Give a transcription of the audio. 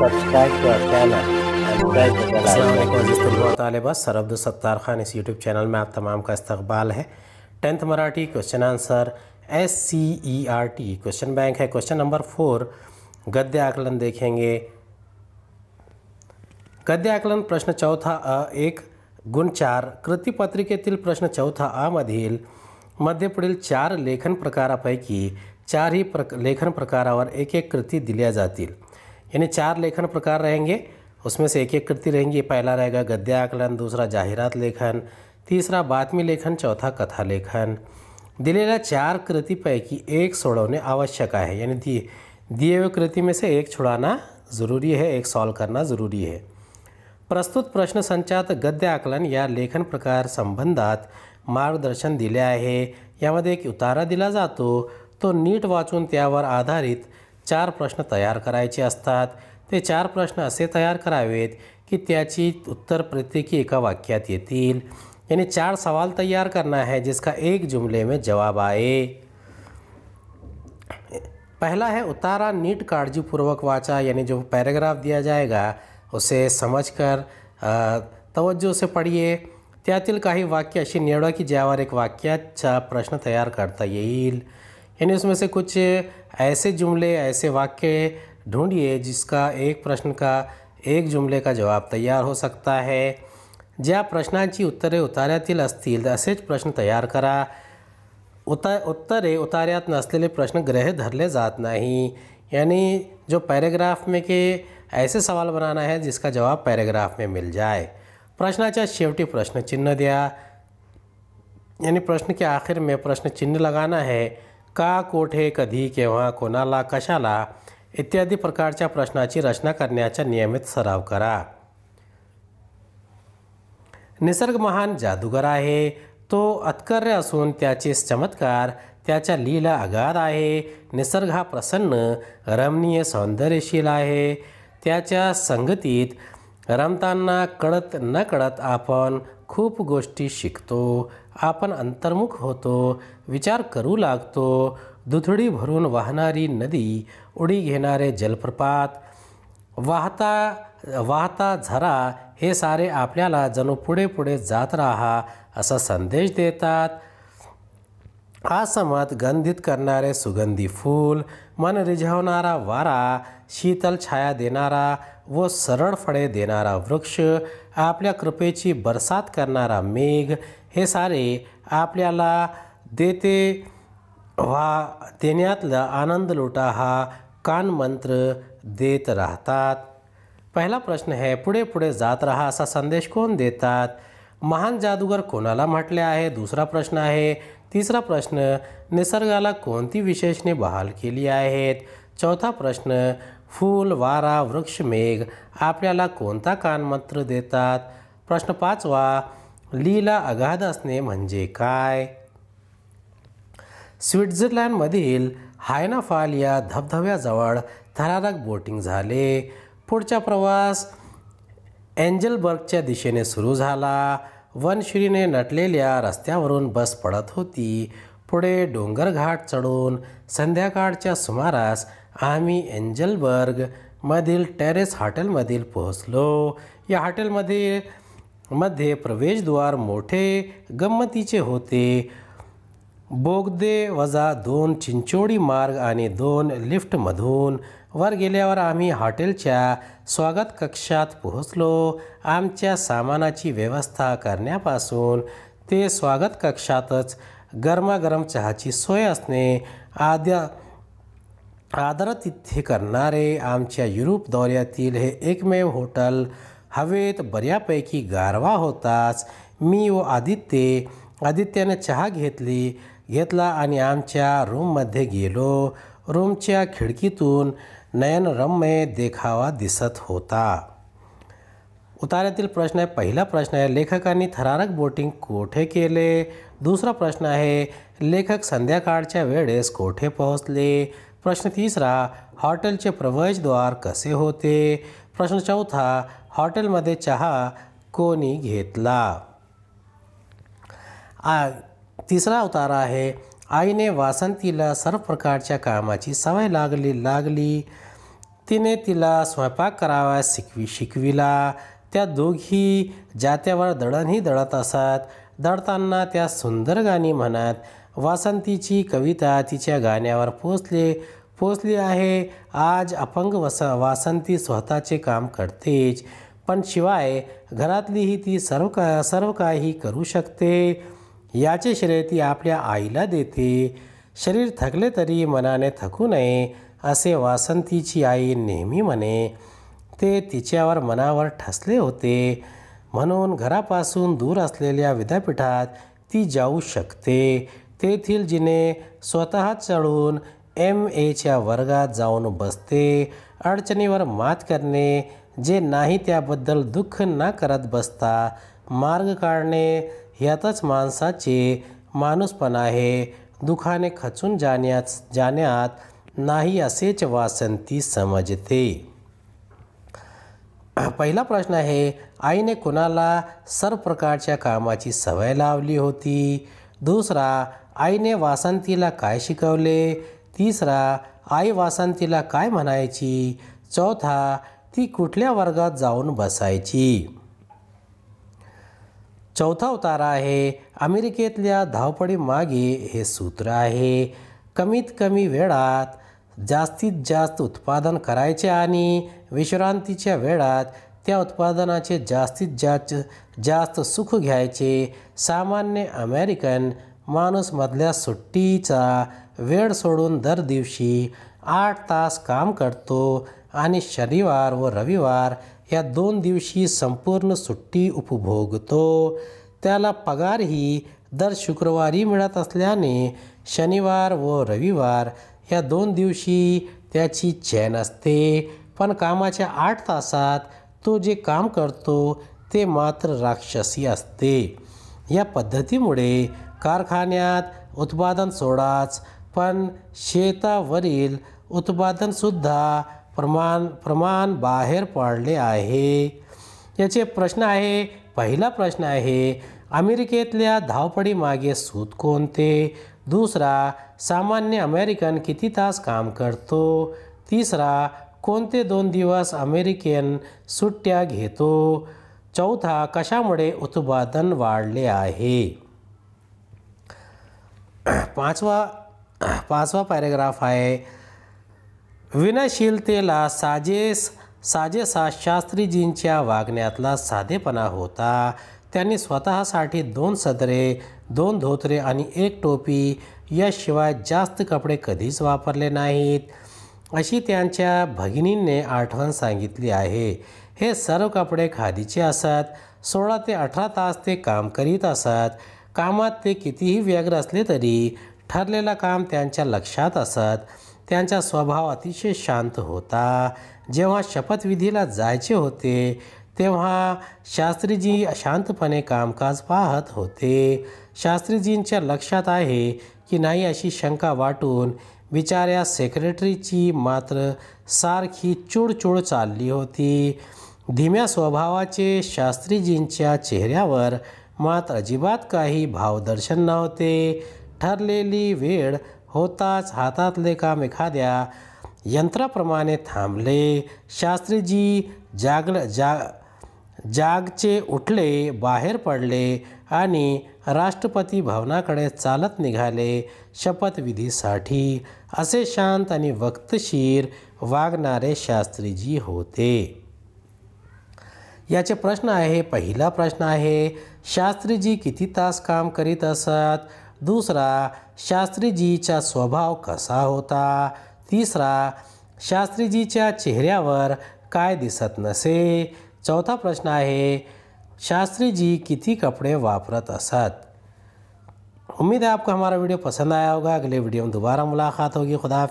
subscribe to Khan इस YouTube channel में आप तमाम का इस्तबाल है tenth Marathi question answer S C E R T question bank है क्वेश्चन नंबर फोर गद्य आकलन देखेंगे गद्य आकलन प्रश्न चौथा अ एक गुण चार कृती पत्रिकेतील प्रश्न चौथा अमधील मध्य पुढ़ चार लेखन प्रकारापैकी ही प्रक, लेखन प्रकारावर एक एक कृति दिल्या जातील यानी चार लेखन प्रकार रहेंगे उसमें से एक एक कृति रहेंगी पहला रहेगा गद्य आकलन दूसरा जाहिरात लेखन तीसरा बातमी लेखन चौथा कथा लेखन दिलेल्या चार कृति पैकी एक सोडवणे आवश्यक है यानी दिए दिए हुए कृति में से एक छुड़ाना ज़रूरी है एक सॉल्व करना ज़रूरी है प्रस्तुत प्रश्न संचात गद्य आकलन या लेखन प्रकार संबंधात मार्गदर्शन दिले है यामध्ये एक उतारा दिला जो तो नीट वाचून त्यावर आधारित चार प्रश्न तैयार कराए ते चार प्रश्न असे तैयार करावे कि त्याची उत्तर प्रत्येकी एक वाक्यात यानी चार सवाल तैयार करना है जिसका एक जुमले में जवाब आए पहला है उतारा नीट काळजीपूर्वक वाचा यानी जो पैराग्राफ दिया जाएगा उसे समझकर तवज्जो से पढ़िए त्यातील काही वाक्य अशी निवडा की ज्यावर एक वाक्याचा प्रश्न तयार करता येईल यानी उसमें से कुछ ऐसे जुमले ऐसे वाक्य ढूंढिए जिसका एक प्रश्न का एक जुमले का जवाब तैयार हो सकता है ज्या प्रश्नाची उत्तरे उतारातील असतील असेच प्रश्न तयार करा उता उत्तरे उतारात नसलेले प्रश्न ग्रह धरले जात नाही यानी जो पैराग्राफ में के ऐसे सवाल बनाना है जिसका जवाब पैराग्राफ में मिल जाए प्रश्नाचार शेवटी प्रश्न चिन्ह दिया यानी प्रश्न के आखिर में प्रश्न चिन्ह लगाना है का कोठे कधी केव्हा कोणाला कशाला इत्यादी प्रकारच्या प्रश्नाची रचना करण्याचा नियमित सराव करा निसर्ग महान जादूगर आहे तो अत्कर्य असून त्याचे चमत्कार त्याच्या लीला अगाध आहे निसर्ग हा प्रसन्न रमणीय सौंदर्यशील आहे त्याच्या संगतीत रमताना कळत न कळत आपण खूप गोष्टी शिकतो आपण अंतर्मुख होतो विचार करू लागतो दुथडी भरून वाहणारी नदी उडी घेणारे जलप्रपात वाहता वाहता झरा हे सारे आपल्याला जणू पुढे पुढे जात राहा असा संदेश देतात समात गंधित करणारे सुगंधी फूल मन रिझवणारा वारा शीतल छाया देणारा व सरळ फळे देणारा वृक्ष आपल्या कृपेची बरसात करणारा मेघ हे सारे आपल्याला देते वा देण्यातला आनंद लोटा हा कानमंत्र देत राहतात पहिला प्रश्न आहे पुढे पुढे जात राहा असा संदेश कोण देतात महान जादूगर कोणाला म्हटले आहे दुसरा प्रश्न आहे तिसरा प्रश्न निसर्गाला कोणती विशेषणे बहाल केली आहेत चौथा प्रश्न फूल वारा वृक्ष मेघ आपल्याला कोणता कानमंत्र देतात प्रश्न पाचवा लीला अगाध असणे म्हणजे काय स्वित्झर्लंडमधील हायनाफाल या धबधब्याजवळ थरारक बोटिंग झाले पुढचा प्रवास एंजलबर्गच्या दिशेने सुरू झाला वनश्रीने नटलेल्या रस्त्यावरून बस पडत होती पुढे डोंगरघाट चढून संध्याकाळच्या सुमारास आम्ही एंजलबर्गमधील टेरेस हॉटेलमधील पोहोचलो या हॉटेलमध्ये मध्ये प्रवेशद्वार मोठे गंमतीचे होते बोगदे वजा दोन चिंचोडी मार्ग आणि दोन लिफ्टमधून वर गेल्यावर आम्ही हॉटेलच्या स्वागत कक्षात पोहोचलो आमच्या सामानाची व्यवस्था करण्यापासून ते स्वागत कक्षातच गरमागरम चहाची सोय असणे आद्या आदरातिथ्य करणारे आमच्या युरोप दौऱ्यातील हे एकमेव हॉटेल हवेत बऱ्यापैकी गारवा होताच मी व आदित्य आदित्यने चहा घेतली घेतला आणि आमच्या रूममध्ये गेलो रूमच्या खिडकीतून नयनरम्य देखावा दिसत होता उतार्यातील प्रश्न आहे पहिला प्रश्न आहे लेखकांनी थरारक बोटिंग कोठे केले दुसरा प्रश्न आहे लेखक संध्याकाळच्या वेळेस कोठे पोहोचले प्रश्न तिसरा हॉटेलचे प्रवेशद्वार कसे होते प्रश्न चौथा हॉटेलमध्ये चहा कोणी घेतला आ तिसरा अवतार आहे आईने वासंतीला सर्व प्रकारच्या कामाची सवय लागली लागली तिने तिला स्वयंपाक करावा शिकवी शिकविला त्या दोघी जात्यावर दळणही दळत असत दळताना त्या सुंदर गाणी म्हणत वासंतीची कविता तिच्या गाण्यावर पोचले पोचली आहे आज अपंग वस वासंती स्वतःचे काम करतेच पण शिवाय घरातलीही ती सर्व का सर्व काही करू शकते याचे श्रेय ती आपल्या आईला देते शरीर थकले तरी मनाने थकू नये असे वासंतीची आई नेहमी म्हणे ते तिच्यावर मनावर ठसले होते म्हणून घरापासून दूर असलेल्या विद्यापीठात ती जाऊ शकते तेथील जिने स्वतः चढून एम एच्या वर्गात जाऊन बसते अडचणीवर मात करणे जे नाही त्याबद्दल दुःख न करत बसता मार्ग काढणे यातच माणसाचे माणूसपण आहे दुखाने खचून जाण्यात जाण्यात नाही असेच वासंती समजते पहिला प्रश्न आहे आईने कुणाला सर्व प्रकारच्या कामाची सवय लावली होती दुसरा आईने वासंतीला काय शिकवले तिसरा आई वासंतीला काय म्हणायची चौथा ती कुठल्या वर्गात जाऊन बसायची चौथा उतारा आहे अमेरिकेतल्या धावपळी मागे हे सूत्र आहे कमीत कमी वेळात जास्तीत जास्त उत्पादन करायचे आणि विश्रांतीच्या वेळात त्या उत्पादनाचे जास्तीत जास्त जास्त सुख घ्यायचे सामान्य अमेरिकन माणूस मधल्या सुट्टीचा वेळ सोडून दर दिवशी आठ तास काम करतो आणि शनिवार व रविवार या दोन दिवशी संपूर्ण सुट्टी उपभोगतो त्याला पगारही दर शुक्रवारी मिळत असल्याने शनिवार व रविवार या दोन दिवशी त्याची चैन असते पण कामाच्या आठ तासात तो जे काम करतो ते मात्र राक्षसी असते या पद्धतीमुळे कारखान्यात उत्पादन सोडाच पण शेतावरील उत्पादनसुद्धा प्रमाण प्रमाण बाहेर पडले आहे याचे प्रश्न आहे पहिला प्रश्न आहे अमेरिकेतल्या धावपडीमागे सूत कोणते दुसरा सामान्य अमेरिकन किती तास काम करतो तिसरा कोणते दोन दिवस अमेरिकन सुट्ट्या घेतो चौथा कशामुळे उत्पादन वाढले आहे पाचवा पाचवा पॅरेग्राफ आहे विनयशीलतेला साजेस साजेसा शास्त्रीजींच्या वागण्यातला साधेपणा होता त्यांनी स्वतःसाठी दोन सदरे दोन धोतरे आणि एक टोपी याशिवाय जास्त कपडे कधीच वापरले नाहीत अशी त्यांच्या भगिनींने आठवण सांगितली आहे हे सर्व कपडे खादीचे असतात सोळा ते अठरा तास ते काम करीत असत कामात ते कितीही व्यग्र असले तरी ठरलेलं काम त्यांच्या लक्षात असत त्यांचा स्वभाव अतिशय शांत होता जेव्हा शपथविधीला जायचे होते तेव्हा शास्त्रीजी शांतपणे कामकाज पाहत होते शास्त्रीजींच्या लक्षात आहे की नाही अशी शंका वाटून बिचाऱ्या सेक्रेटरीची मात्र सारखी चुडचुड चालली होती धीम्या स्वभावाचे शास्त्रीजींच्या चेहऱ्यावर मात्र अजिबात काही भावदर्शन नव्हते ठरलेली वेळ होताच हातातले काम एखाद्या यंत्राप्रमाणे थांबले शास्त्रीजी जागल जा जागचे उठले बाहेर पडले आणि राष्ट्रपती भवनाकडे चालत निघाले शपथविधीसाठी असे शांत आणि वक्तशीर वागणारे शास्त्रीजी होते याचे प्रश्न आहे पहिला प्रश्न आहे शास्त्रीजी किती तास काम करीत असत दुसरा शास्त्रीजीचा स्वभाव कसा होता तिसरा शास्त्रीजीच्या चेहऱ्यावर काय दिसत नसे चौथा प्रश्न आहे शास्त्री जी किती कपड़े वापरत असत उम्मीद है आपको हमारा वीडियो पसंद आया होगा अगले वीडियो में दोबारा मुलाकात होगी खुदा